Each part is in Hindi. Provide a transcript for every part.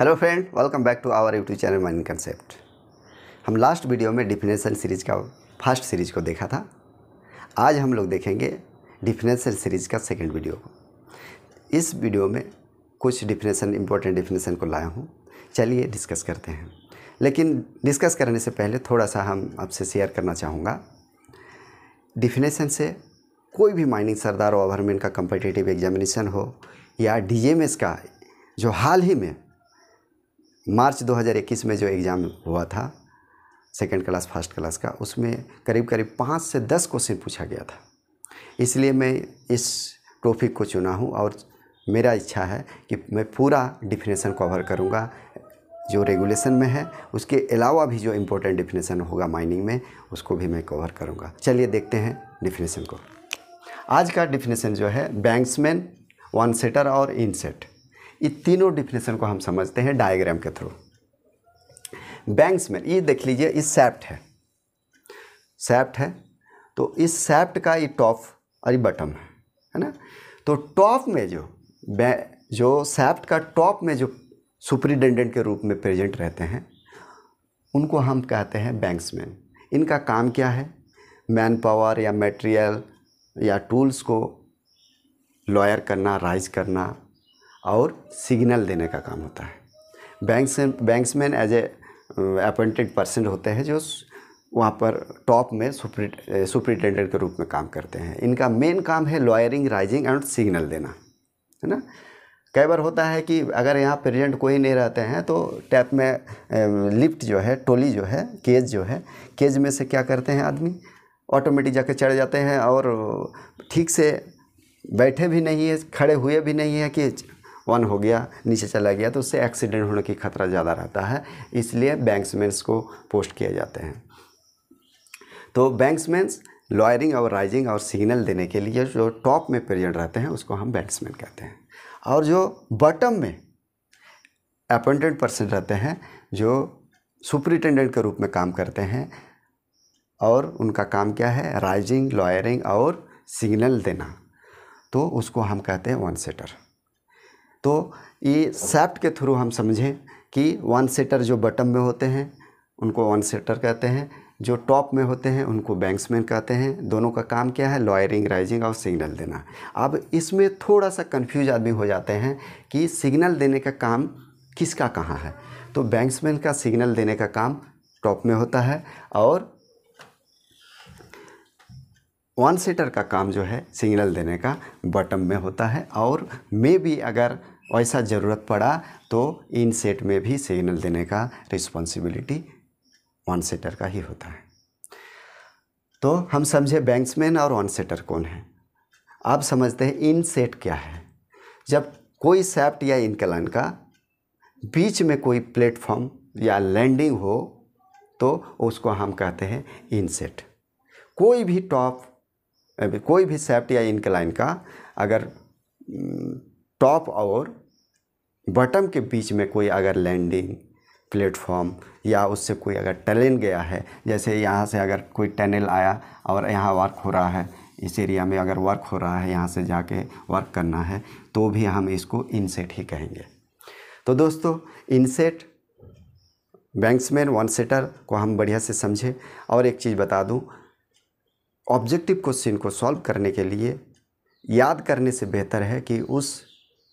hello friend welcome back to our YouTube channel mine concept हम लास्ट वीडियो में डिफिनेशन सीरीज का फर्स्ट सीरीज को देखा था आज हम लोग देखेंगे डिफिनेशन सीरीज का सेकंड वीडियो को इस वीडियो में कुछ डिफिनेशन इंपॉर्टेंट डिफिनेशन को लाया हूँ चलिए डिस्कस करते हैं लेकिन डिस्कस करने से पहले थोड़ा सा हम आपसे शेयर करना चाहूँगा डिफिनेशन से कोई भी माइनिंग सरदार ओवरमेंट का कंपिटेटिव एग्जामिनेशन हो या डी का जो हाल ही में मार्च 2021 में जो एग्ज़ाम हुआ था सेकेंड क्लास फर्स्ट क्लास का उसमें करीब करीब पाँच से दस क्वेश्चन पूछा गया था इसलिए मैं इस टॉपिक को चुना हूँ और मेरा इच्छा है कि मैं पूरा डिफिनेशन कवर करूँगा जो रेगुलेशन में है उसके अलावा भी जो इम्पोर्टेंट डिफिनेशन होगा माइनिंग में उसको भी मैं कवर करूँगा चलिए देखते हैं डिफिनेशन को आज का डिफिनेशन जो है बैंक्समैन वन सेटर और इन सेट ये तीनों डिफिनेशन को हम समझते हैं डायग्राम के थ्रू बैंक्समैन ये देख लीजिए इस सेप्ट है सेप्ट है तो इस सेप्ट का ये टॉप और ये बटम है है ना तो टॉप में जो जो सेप्ट का टॉप में जो सुपरिटेंडेंट के रूप में प्रेजेंट रहते हैं उनको हम कहते हैं बैंक्समैन इनका काम क्या है मैन पावर या मटेरियल या टूल्स को लॉयर करना राइज करना और सिग्नल देने का काम होता है banks banksman as a appointed person होते हैं जो वहाँ पर टॉप में सुपरिटेंडेंट के रूप में काम करते हैं इनका मेन काम है लॉयरिंग राइजिंग एंड सिग्नल देना है ना कई बार होता है कि अगर यहाँ प्रेजेंट कोई नहीं रहते हैं तो टैप में लिफ्ट जो है टोली जो है केज जो है केज में से क्या करते हैं आदमी ऑटोमेटिक जाके चढ़ जाते हैं और ठीक से बैठे भी नहीं है खड़े हुए भी नहीं है कि वन हो गया नीचे चला गया तो उससे एक्सीडेंट होने की खतरा ज़्यादा रहता है इसलिए बैंक्समैंस को पोस्ट किए जाते हैं तो बैंक्समैंस लॉयरिंग और राइजिंग और सिग्नल देने के लिए जो टॉप में पीरियड रहते हैं उसको हम बैट्समैन कहते हैं और जो बॉटम में अपॉइंटेड पर्सन रहते हैं जो सुपरिटेंडेंट के रूप में काम करते हैं और उनका काम क्या है राइजिंग लॉयरिंग और सिग्नल देना तो उसको हम कहते हैं वन सेटर तो ये सेफ्ट के थ्रू हम समझें कि वन सेटर जो बटम में होते हैं उनको वन सेटर कहते हैं जो टॉप में होते हैं उनको बैंक्समैन कहते हैं दोनों का काम क्या है लॉयरिंग राइजिंग और सिग्नल देना अब इसमें थोड़ा सा कंफ्यूज आदमी हो जाते हैं कि सिग्नल देने का काम किसका कहाँ है तो बैंक्समैन का सिग्नल देने का काम टॉप में होता है और वन सीटर का काम जो है सिग्नल देने का बॉटम में होता है और मे भी अगर वैसा ज़रूरत पड़ा तो इन सेट में भी सिग्नल देने का रिस्पॉन्सिबिलिटी वन सेटर का ही होता है तो हम समझे बैंक्समैन और वन सेटर कौन है आप समझते हैं इन सेट क्या है जब कोई सेफ्ट या इनकलाइन का बीच में कोई प्लेटफॉर्म या लैंडिंग हो तो उसको हम कहते हैं इनसेट कोई भी टॉप कोई भी सेफ्ट या इनक्लाइन का अगर टॉप और बटम के बीच में कोई अगर लैंडिंग प्लेटफॉर्म या उससे कोई अगर टनल गया है जैसे यहाँ से अगर कोई टनल आया और यहाँ वर्क हो रहा है इस एरिया में अगर वर्क हो रहा है यहाँ से जाके वर्क करना है तो भी हम इसको इनसेट ही कहेंगे तो दोस्तों इनसेट बैंक्समैन वन सेटर को हम बढ़िया से समझें और एक चीज़ बता दूँ ऑब्जेक्टिव क्वेश्चन को सॉल्व करने के लिए याद करने से बेहतर है कि उस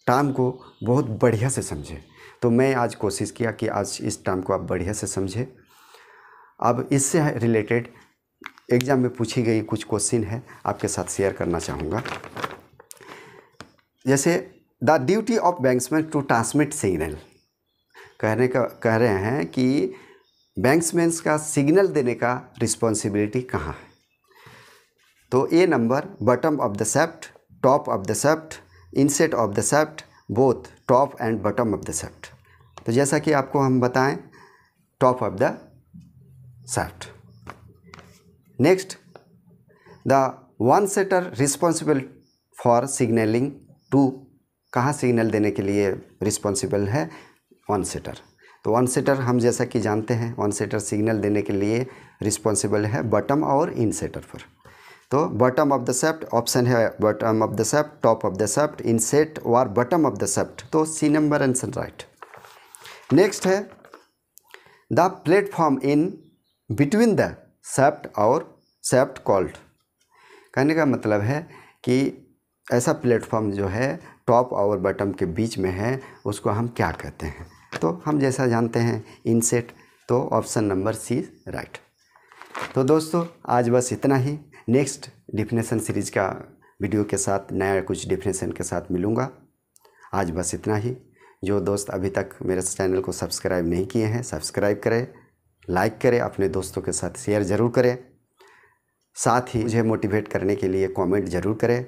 टर्म को बहुत बढ़िया से समझें तो मैं आज कोशिश किया कि आज इस टर्म को आप बढ़िया से समझें अब इससे रिलेटेड एग्ज़ाम में पूछी गई कुछ क्वेश्चन है आपके साथ शेयर करना चाहूँगा जैसे the duty of banksman to transmit signal कहने का कह रहे हैं कि बैंक्समैन का सिग्नल देने का रिस्पॉन्सिबिलिटी कहाँ है तो A number bottom of the shaft top of the shaft inset of the shaft both top and bottom of the shaft तो जैसा कि आपको हम बताएं top of the shaft next the onsetter responsible for signaling to कहाँ सिग्नल देने के लिए रिस्पॉन्सिबल है वन सेटर तो वन सेटर हम जैसा कि जानते हैं वन सेटर सिग्नल देने के लिए रिस्पॉन्सिबल है बटम और इन सेटर पर तो bottom of the shaft option है bottom of the shaft top of the shaft inset और बॉटम ऑफ द सेप्ट तो C number answer right next है the platform in between the shaft और सेप्ट कॉल्ड कहने का मतलब है कि ऐसा प्लेटफॉर्म जो है टॉप और बॉटम के बीच में है उसको हम क्या कहते हैं तो हम जैसा जानते हैं इनसेट तो ऑप्शन नंबर सी राइट तो दोस्तों आज बस इतना ही नेक्स्ट डिफिनेशन सीरीज का वीडियो के साथ नया कुछ डिफिनेशन के साथ मिलूँगा आज बस इतना ही जो दोस्त अभी तक मेरे चैनल को सब्सक्राइब नहीं किए हैं सब्सक्राइब करें लाइक करें अपने दोस्तों के साथ शेयर ज़रूर करें साथ ही मुझे मोटिवेट करने के लिए कमेंट ज़रूर करें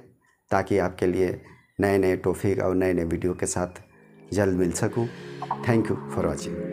ताकि आपके लिए नए नए टॉपिक और नए नए वीडियो के साथ जल्द मिल सकूं थैंक यू फॉर वॉचिंग